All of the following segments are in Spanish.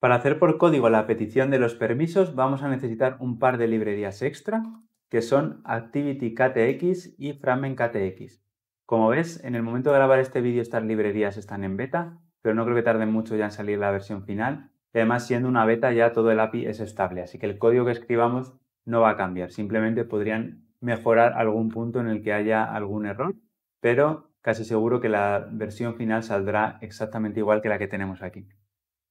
Para hacer por código la petición de los permisos vamos a necesitar un par de librerías extra que son ActivityKTX y FragmentKTX. Como ves, en el momento de grabar este vídeo estas librerías están en beta, pero no creo que tarde mucho ya en salir la versión final. además, siendo una beta ya todo el API es estable, así que el código que escribamos no va a cambiar. Simplemente podrían mejorar algún punto en el que haya algún error, pero casi seguro que la versión final saldrá exactamente igual que la que tenemos aquí.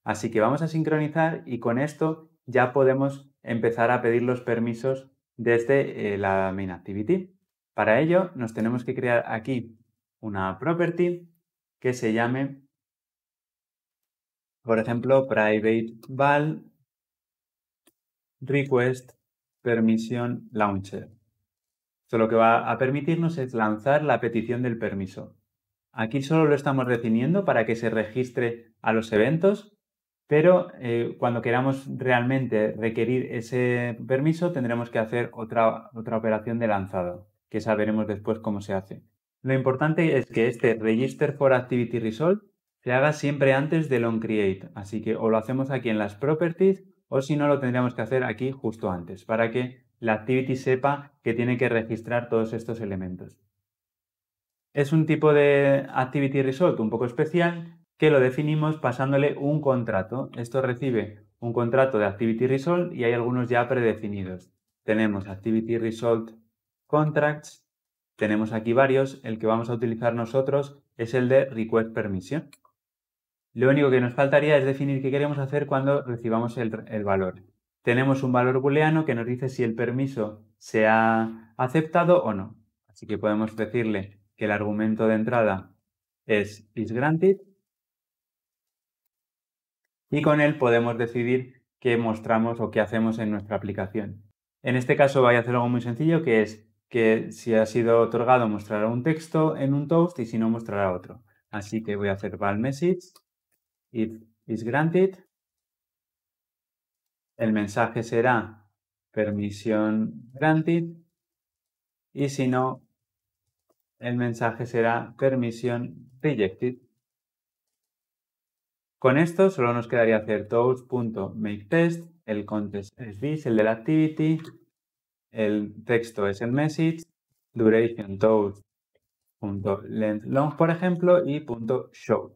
Así que vamos a sincronizar y con esto ya podemos empezar a pedir los permisos desde eh, la main activity. Para ello nos tenemos que crear aquí una property que se llame, por ejemplo, private val request permission launcher. Esto lo que va a permitirnos es lanzar la petición del permiso. Aquí solo lo estamos recibiendo para que se registre a los eventos pero eh, cuando queramos realmente requerir ese permiso tendremos que hacer otra, otra operación de lanzado, que saberemos después cómo se hace. Lo importante es que este Register for Activity Result se haga siempre antes del onCreate, así que o lo hacemos aquí en las properties o si no lo tendríamos que hacer aquí justo antes para que la activity sepa que tiene que registrar todos estos elementos. Es un tipo de activity result un poco especial que lo definimos pasándole un contrato. Esto recibe un contrato de Activity Result y hay algunos ya predefinidos. Tenemos Activity Contracts, tenemos aquí varios. El que vamos a utilizar nosotros es el de Request Permission. Lo único que nos faltaría es definir qué queremos hacer cuando recibamos el, valor. Tenemos un valor booleano que nos dice si el permiso se ha aceptado o no. Así que podemos decirle que el argumento de entrada es is granted y con él podemos decidir qué mostramos o qué hacemos en nuestra aplicación. En este caso voy a hacer algo muy sencillo que es que si ha sido otorgado mostrará un texto en un toast y si no mostrará otro. Así que voy a hacer val message if is granted. El mensaje será permisión granted y si no el mensaje será permisión rejected. Con esto solo nos quedaría hacer toast.maketest, el context es this, el del activity, el texto es el message, duration long por ejemplo, y punto .show.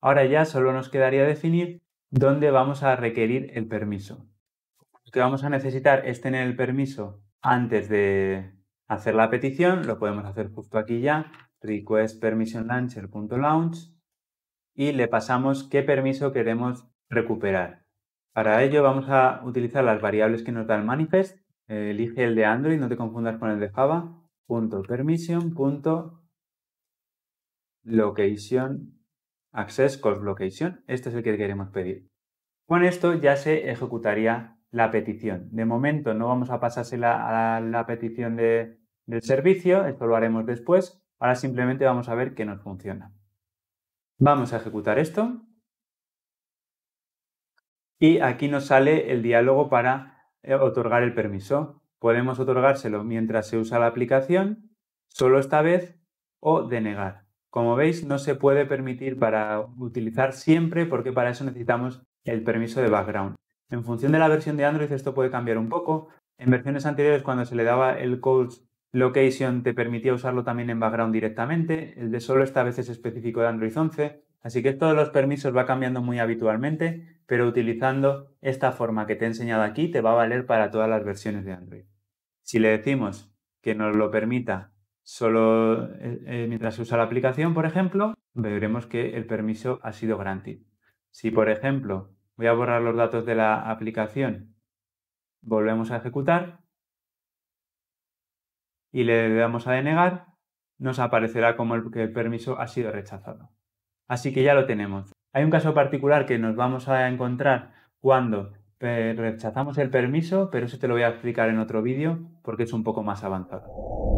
Ahora ya solo nos quedaría definir dónde vamos a requerir el permiso. Lo que vamos a necesitar es tener el permiso antes de hacer la petición, lo podemos hacer justo aquí ya, request permission launcher.launch y le pasamos qué permiso queremos recuperar. Para ello vamos a utilizar las variables que nos da el manifest. Eh, elige el de Android, no te confundas con el de Java. Punto permission punto location access location. Este es el que queremos pedir. Con esto ya se ejecutaría la petición. De momento no vamos a pasársela a la petición del servicio, esto lo haremos después. Ahora simplemente vamos a ver qué nos funciona. Vamos a ejecutar esto. Y aquí nos sale el diálogo para eh, otorgar el permiso. Podemos otorgárselo mientras se usa la aplicación, solo esta vez, o denegar. Como veis, no se puede permitir para utilizar siempre porque para eso necesitamos el permiso de background. En función de la versión de Android esto puede cambiar un poco. En versiones anteriores cuando se le daba el code... Location te permitía usarlo también en background directamente. El de solo esta vez es específico de Android 11. Así que todos los permisos va cambiando muy habitualmente, pero utilizando esta forma que te he enseñado aquí te va a valer para todas las versiones de Android. Si le decimos que nos lo permita solo eh, eh, mientras se usa la aplicación, por ejemplo, veremos que el permiso ha sido granted. Si, por ejemplo, voy a borrar los datos de la aplicación, volvemos a ejecutar, y le damos a denegar, nos aparecerá como que el permiso ha sido rechazado. Así que ya lo tenemos. Hay un caso particular que nos vamos a encontrar cuando eh, rechazamos el permiso, pero eso te lo voy a explicar en otro vídeo porque es un poco más avanzado.